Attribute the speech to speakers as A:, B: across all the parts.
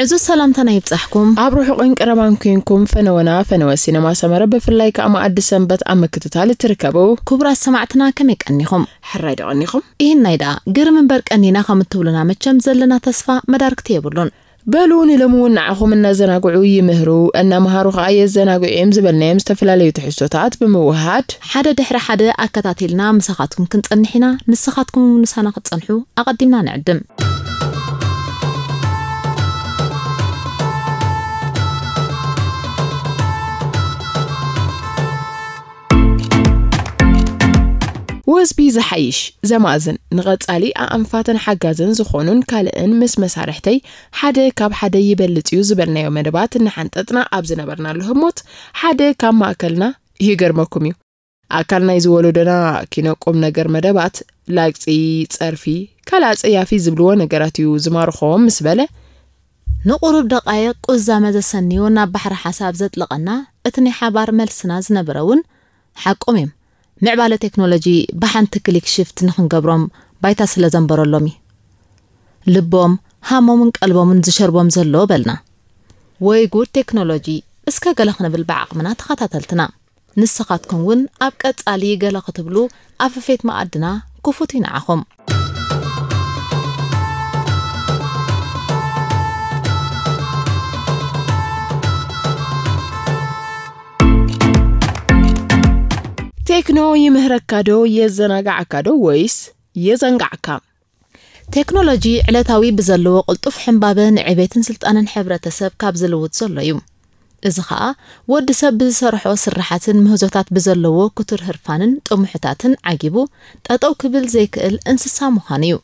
A: عزو السلام تانا يبتحكم عبروحو قنك رمان كينكم فنونا فنوى سينما سمرة بفلايك اما قدسن بات اما كتتالي تركبو كبرا سمعتنا كميك انيخم حرايدو انيخم ايه نايدا قرم برك انينا خام التولنا متشم زلنا تسفا مدارك تيبولون بلوني لمون عخم النازن عقو يمهرو ان مهارو خاية الزن عقو يمز بالنام استفلالي تحسوتات بموهات حدا دحرا حدا اكتاتيلنا مساخاتكم كنت انحنا نساخاتكم ونسانا قد صنحو اقدمنا نعدم ወስቢ ዝሓይሽ ዘማእዝን ንቐጻሊ ኣኣንፋትን ሓጋዝን ዝኾኑን ካልእን ምስ መሳርሕተይ ሓደ ካብ ሓደ ይበልፅ እዩ ዝበልናዮ መደባት እናሓንጠጥና ኣብ ዝነበርናሉ ህሞት ሓደ ካብ ማእከልና ይገርመኩም እዩ ኣካል ናይ ዝወለዶና ኪነቁም ነገር መደባት ላቅፂ ፀርፊ ካልእ ፀያፊ ዝብልዎ ነገራት እዩ ዝማርኾዎም ምስ በለ ንቑሩብ ደቃይቅ ቁዛመ ዘሰኒዩ ናብ ባሕሪ ሓሳብ ዘጥለቐና እቲ ናይ ሓባር መልስና ዝነበረ እውን ሓቆም እዮም ምዕባለ ቴክኖሎጂ ብሓንቲ ክሊክ ሽፍት ንክንገብሮም ባይታ ስለ ዘንበረሎም እዩ ልቦም ሃሞምን ቀልቦምን ዝሸርቦም ዘሎ በልና ወይ ጉድ ቴክኖሎጂ እስከ ገለ ክንብል ብዓቕምና ተኸታተልትና ንስኻትኩም እውን ኣብ ቀጻሊ ገለ ክትብሉ ኣፈፌት መኣድና ክፉት ይንዓኹም ይምህረካ ዶ የዘናጋዓካ ዶ ወይስ የዘንጋዕካ ቴክኖሎጂ ዕለታዊ ብዘለዎ ቅልጡፍ ሕምባበ ዕቤትን ስልጣንን ሕብረተሰብ ካብ ዝልውጥ ዘሎ እዩ እዚ ከዓ ወዲ ሰብ ብዝሰርሖ ስራሓትን ምህዞታት ብዘለዎ ክቱር ህርፋንን ጥሙሑታትን ዓጊቡ ጠጠው ክብል ዘይክእል እንስሳ ምዃኑ እዩ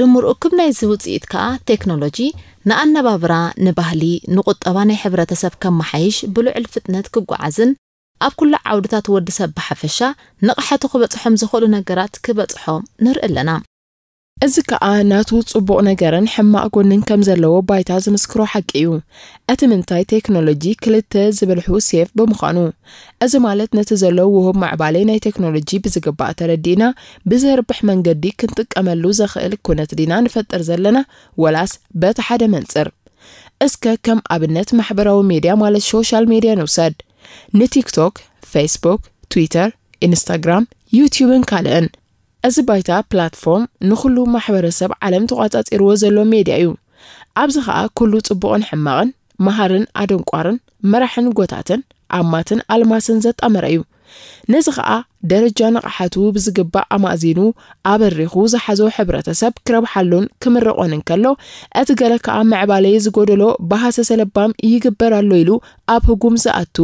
A: ድምር እኩብ ናይዚ ውፅኢት ከዓ ቴክኖሎጂ ንኣነባብራ ንባህሊ ንቁጠባ ናይ ሕብረተሰብ ከመሓይሽ ብልዑል ፍጥነት ክጓዓዝን ኣብ ኩሉ ዓውድታት ወዲ ሰብ ብሓፈሻ ንቕሓቱ ክበፅሖም ዝኽእሉ ነገራት ክበፅሖም ንርኢ ኣለና እዚ ከዓ ናቱ ጽቡቕ ነገርን ሕማቕ ጎንን ከም ዘለዎ ባይታ ዝምስክሮ ሓቂ እዩ እቲ ምንታይ ቴክኖሎጂ ክልተ ዝበልሑ ሴፍ ብምዃኑ እዚ ማለት ነቲ ዘሎ ውህብ ማዕባለ ናይ ቴክኖሎጂ ብዝግባእ ተረዲእና ብዘርብሕ መንገዲ ክንጥቀመሉ ዘኽእል ኩነት ዲና ንፈጥር ዘለና ወላስ በቲ ሓደ መንፅር እስከ ከም ኣብነት ማሕበራዊ ሜድያ ማለት ሶሻል ሜድያ ንውሰድ ንቲክቶክ፣ ፌስቡክ፣ ትዊተር፣ ኢንስታግራም ዩትዩብን ካልእን እዚ ባይታ ፕላትፎርም ንኩሉ ማሕበረሰብ ዓለም ተቋፃፂርዎ ዘሎ ሜድያ እዩ ኣብዚ ከዓ ኩሉ ፅቡቕን ሕማቕን መሃርን ኣደንቋርን መራሕን ጎታትን ኣማትን ኣልማስን ዘጣመረ እዩ ነዚ ከዓ ደረጃ ንቕሓቱ ብዝግባእ ኣማእዚኑ ኣበሪኹ ዝሓዞ ሕብረተሰብ ክረብሓሉን ክምርቆንን ከሎ እቲ ገለ ከዓ መዕባለይ ዝጎደሎ ባሃሰ ሰለባም ይግበራሎ ኢሉ ኣብ ህጉም ዝኣቱ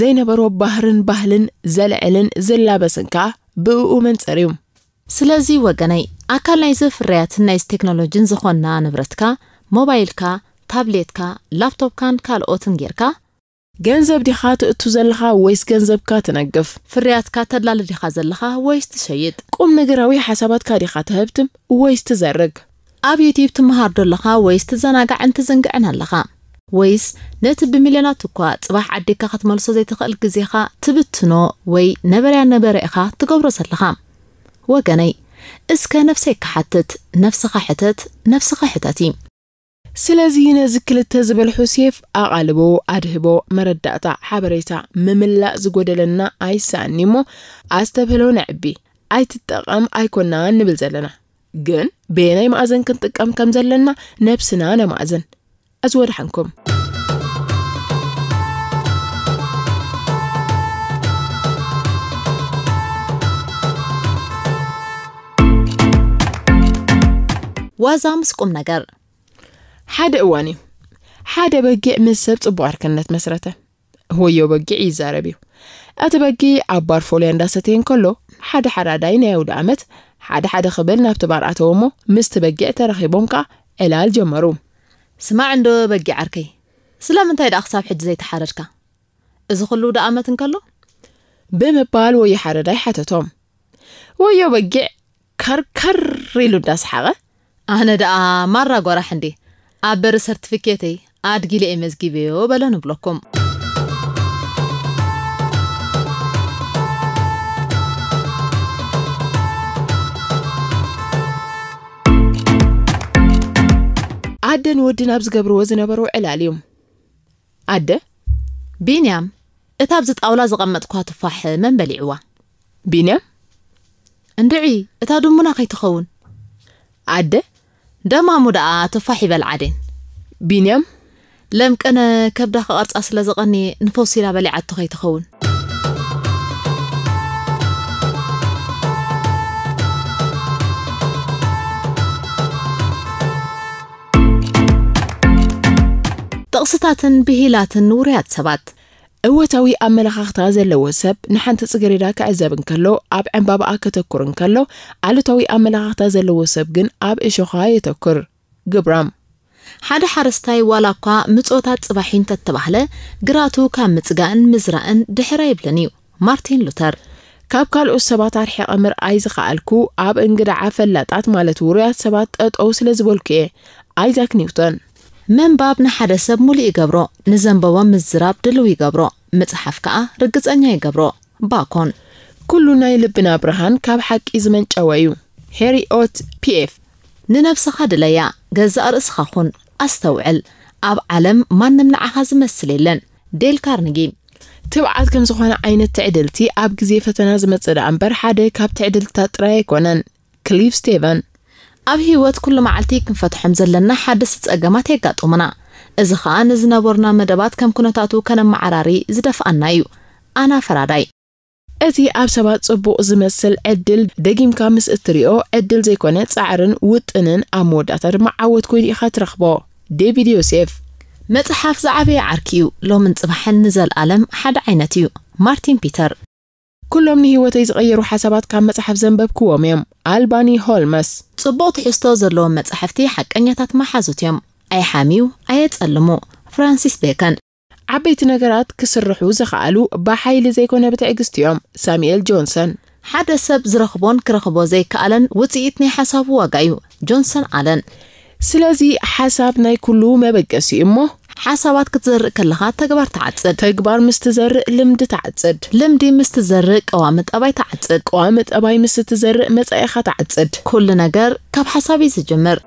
A: ዘይነበሮ ባህርን ባህልን ዘልዕልን ዝላበስን ከዓ ብእኡ መንፀር እዩ ስለዚ ወገነይ ኣካል ናይዚ ፍርያትን ናይዚ ቴክኖሎጂን ዝኾና ንብረትካ ሞባይልካ ታብሌትካ ላፕቶፕካን ካልኦትን ጌርካ جنزب دي خاطئ تزلها ويس جنزب كاتنقف فريات كاتل لال دي خازلها ويس تشيد قوم نقراوي حسابات كاري خاطئ ويس تزرق اب يوتيوب تمهار دلها ويس تزنقع انت زنقعنا لها ويس نت بمليونات تقوى صباح عديك خط ملصو زي تخل قزيخا تبتنو وي نبري عن نبري اخا تقبر وقني اسكا نفسك حتت نفسك حتت نفسك حتتي ስለዚ ነዚ ክልተ ዝበልሑ ሴፍ ኣቓልቦ ኣድህቦ መረዳእታ ሓበሬታ ምምላእ ዝጎደለና ኣይሰኣኒ እሞ ኣዝተብህሎ ንዕቢ ኣይትጠቐም ኣይኮና ንብል ዘለና ግን ብናይ ማእዘን ክንጥቀም ከም ዘለና ነብስና ነማእዘን ኣዝወድሓንኩም ዋዛ ምስ ቁም ነገር حاد اواني حاد بقع مسب تبوار كنت مسرته هو يو بقع يزاربيو ات بقع عبار فوليان داستين كلو حاد حرا داين يود عمت حاد حاد خبل نبتبار اتوامو مست بقع ترخي بونكا الال جمرو سما عندو بقع عركي سلام انتا يد اخصاب حد زي تحارجكا ازو خلو دا عمتن كلو بمبال وي حرا داي حتى توم ويو بقع كر كر ريلو داس حاغه انا دا مرة غورا حندي عاد سرتيفيكيتي أدقيلي جيبيو بلا نبلوكم عدن نودي أبز قبر وزن أبرو علاليوم عدة بينيام اتابزت أولا زغمت كوا تفاح من بلعوا بينيام اندعي اتادمنا تخون عدة دما مدعا تفاحي بالعدين بينيام لمك انا كبدا ارض اصل زغني نفوسي لا بلي عاد تخي تخون تقصتات بهيلات نوريات سبات اوتاوي املخخت زلو سب نحنت صغريدا كعزب انكلو اب عمبابا كتكور انكلو علتاوي املخخت زلو سب جن اب اشوخا يتكور جبرام حد حرستاي ولاقا مصوتات صباحين تتبهله غراتو كان مصغان مزرعن دحراي بلنيو مارتين لوتر كاب قال السبات ارحي امر ايزخ الكو اب انغدا عفلاطات مالت وريات سبات اتو سلازبولكي ايزاك نيوتن ምንባብ ንሓደ ሰብ ሙሉእ ይገብሮ ንዘንበቦም ምዝራብ ድልው ይገብሮ ምፅሓፍ ከዓ ርግፀኛ ይገብሮ ባኮን ኩሉ ናይ ልብና ብርሃን ካብ ሓቂ ዝመንጨወ እዩ ሄሪኦት ፒኤፍ ንነብስኻ ድለያ ገዛእ ርእስኻ ኹን ኣስተውዕል ኣብ ዓለም ማንም ንዓኻ ዝመስል የለን ዴል ካርኒጊ ትብዓት ከም ዝኾነ ዓይነት ትዕድልቲ ኣብ ግዜ ፈተና ዝመፅእ ዳኣ እምበር ሓደ ካብ ትዕድልትታት ጥራይ ኣይኮነን ክሊቭ ስቴቨን ኣብ ሂወት ኩሉ መዓልቲ ክንፈትሖ ከም ዘለና ሓደስቲ ፀገማት የጋጥሙና እዚ ከዓ ንዝነበሩና መደባት ከም ኩነታቱ ከነመዓራሪ ዝደፍኣና እዩ ኣና ፈራዳይ እቲ ኣብ ሰባት ጽቡቕ ዝመስል ዕድል ደጊምካ ምስ እትሪኦ ዕድል ዘይኮነ ጻዕርን ውጥንን ኣብ መወዳእታ ድማ ዓወት ኮይኑ ኢኻ ትረኽቦ ዴቪድ ዮሴፍ መፅሓፍ ዝዓበየ ዓርኪ እዩ ሎምን ፅባሕን ንዘለኣለም ሓደ ዓይነት እዩ ማርቲን ፒተር كلهم نهيوتا يتغيروا حسابات كان متحف زنباب كوام يم ألباني هولمس تبوت حستوزر لهم متحفتي حق أن يتات محازوت يم أي حاميو أي تألمو فرانسيس بيكن عبيت نقرات كسر رحو زخالو باحي اللي زيكونا بتعقست ساميل جونسون حدا سب زرخبون كرخبو زيك ألن وتيتني حساب واقعيو جونسون ألن سلازي حساب ناي كلو ما بقسي إمو ሓሳባት ክትዘርእ ከለኻ ተግባር ተዓፅድ ተግባር ምስ ትዘርእ ልምዲ ተዓፅድ ልምዲ ምስ ትዘርእ ቀዋሚ ጠባይ ተዓፅድ ቀዋሚ ጠባይ ምስ ትዘርእ መፃኢኻ ተዓፅድ ኩሉ ነገር ካብ ሓሳብ እዩ ዝጅምር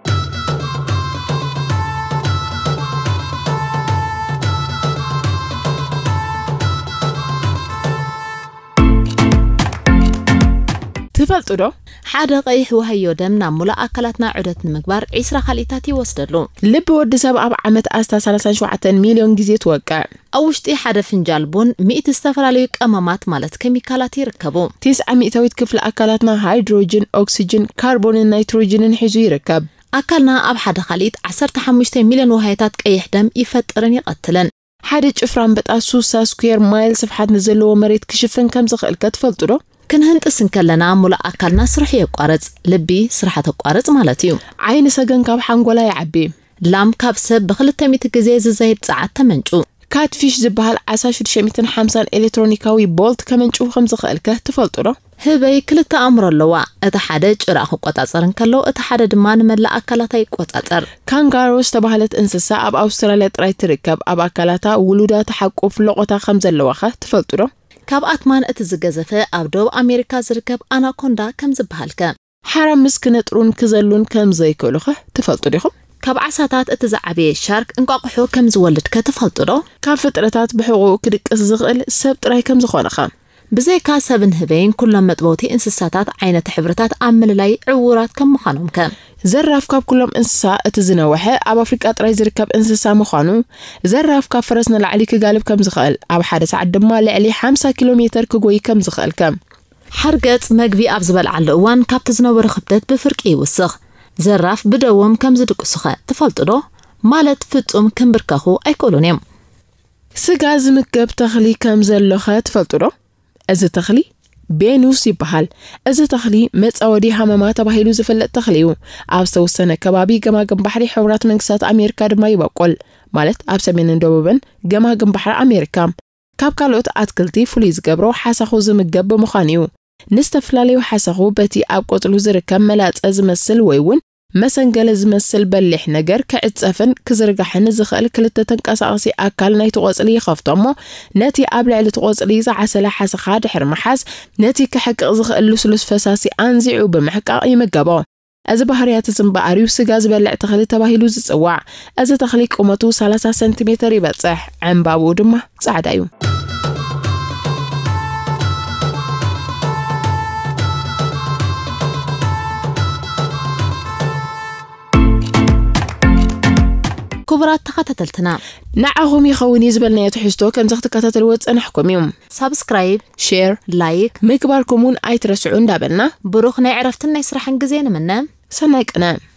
A: ትፈልጡ ዶ ሓደ ቀይሕ ወህዮ ደም ናብ ሙሉእ ኣካላትና ዑደት ንምግባር 20 ካሊእታት ይወስደሉ ልቢ ወዲ ሰብ ኣብ ዓመት ኣስታ 37 ሚልዮን ግዜ ትወቅዕ ኣብ ውሽጢ ሓደ ፍንጃል ቡን 100 ዝተፈላለዩ ቀመማት ማለት ኬሚካላት ይርከቡ 90 ሚእታዊት ክፍሊ ኣካላትና ሃይድሮጅን ኦክሲጅን ካርቦንን ናይትሮጅንን ሒዙ ይርከብ ኣካልና ኣብ ሓደ ካሊእ 15 ሚልዮን ወሃይታት ቀይሕ ደም ይፈጥርን ይቐትልን ሓደ ጭፍራ ኣንበጣ 60 ስኩየር ማይል ስፍሓት ንዘለዎ መሬት ክሽፍን ከም ዝኽእል ከ ትፈልጡ ዶ ክንህንጥስ እንከለና ሙሉእ ኣካልና ስርሑ የቋረፅ ልቢ ስራሕ ተቋርፅ ማለት እዩ ዓይኒ ሰገን ካብ ሓንጎላ ይዓቢ ላም ካብ ሰብ ብ200 ግዜ ዝዘየድ ፀዓት ተመንጩ ካትፊሽ ዝበሃል 1650 650 ኤሌክትሮኒካዊ ቦልት ከመንጩ ከም ዝኽእል ከ ትፈልጡ ዶ ህበይ ክልተ ኣእምሮ ኣለዋ እቲ ሓደ ጭራእ ክቆፃፀር እንከሎ እቲ ሓደ ድማ ንመላእ ኣካላታ ይቆፃፀር ካንጋሮ ዝተባህለት እንስሳ ኣብ ኣውስትራልያ ጥራይ ትርከብ ኣብ ኣካላታ ውሉዳት ሓቁፍ ለቆታ ከም ዘለዋ ኸ ትፈልጡ ዶ كاب أتمان في أبدو أمريكا زركب أنا كم كمزبهالك حرام مسكنة رون كزلون كمزيكولوخة تفلتو ديخم كاب عساتات اتزعبي الشارك انقاقحو كمزولدك تفلتو دو كاب فترتات بحقو كدك اززغل سبت راي كمزخوالخة بزيكا سبن هبين كلهم مطبوطي انسساتات عينة حبرتات أمل لي عورات كم مخانهم كم ዘራፍ ካብ ኩሎም እንስሳ እቲ ዝነውሐ ኣብ ኣፍሪቃ ጥራይ ዝርከብ እንስሳ ምዃኑ ዘራፍ ካብ ፈረስ ንላዕሊ ክጋልብ ከም ዝኽእል ኣብ ሓደ ሰዓት ድማ ልዕሊ 50 ኪሎ ሜትር ክጎይ ከም ዝኽእል ከም ሓርገጽ መግቢ ኣብ ዝበልዓሉ እዋን ካብቲ ዝነበረ ክብደት ብፍርቂ ይውስኽ ዘራፍ ብደዎም ከም ዝድቅሱኸ ትፈልጡ ዶ ማለት ፍጹም ክምብርከኹ ኣይክእሉን እዮም ስጋ ዝምገብ ተኽሊ ከም ዘሎኸ ትፈልጡ ዶ እዚ ተኽሊ ቤኑስ ይበሃል እዚ ተኽሊ መፃወዲ ሃመማ ተባሂሉ ዝፍለጥ ተኽሊ እዩ ኣብ ዝተወሰነ ከባቢ ገማግም ባሕሪ ሕቡራት መንግስታት ኣሜሪካ ድማ ይበቁል ማለት ኣብ ሰሜንን ደቡብን ገማግም ባሕሪ ኣሜሪካ ካብ ካልኦት ኣትክልቲ ፍሉይ ዝገብሮ ሓሳኹ ዝምገብ ብምዃን እዩ ንዝተፈላለዩ ሓሳኹ በቲ ኣብ ቆፅሉ ዝርከብ መላፀ ዝመስል ወይ እውን مسن قال زمسل بلح نجر كاتسفن كزرقا حنزخ الكلتة تنكاس عاصي اكل نيت غوزلي خفتمو ناتي ابلع لتغوز ليزا عسلا حاس خادح رمحاس ناتي كحك ازخ اللسلس فساسي انزي وبمحك اي مقابو از بحريات زنبا اريو سقاز بلع تخلي تباهي لوز تسوع از تخليك امتو سالسا سنتيمتر يبتح عمبا ودمه تساعدايو كبرى تخطتلتنا نعهم يخوني زبلنا يتحشتو كم تختكتت الوتس أنا حكميهم سبسكرايب شير لايك مكبركمون أيترسعون دابلنا بروخنا عرفتنا يسرحن جزينا منا سنك أنا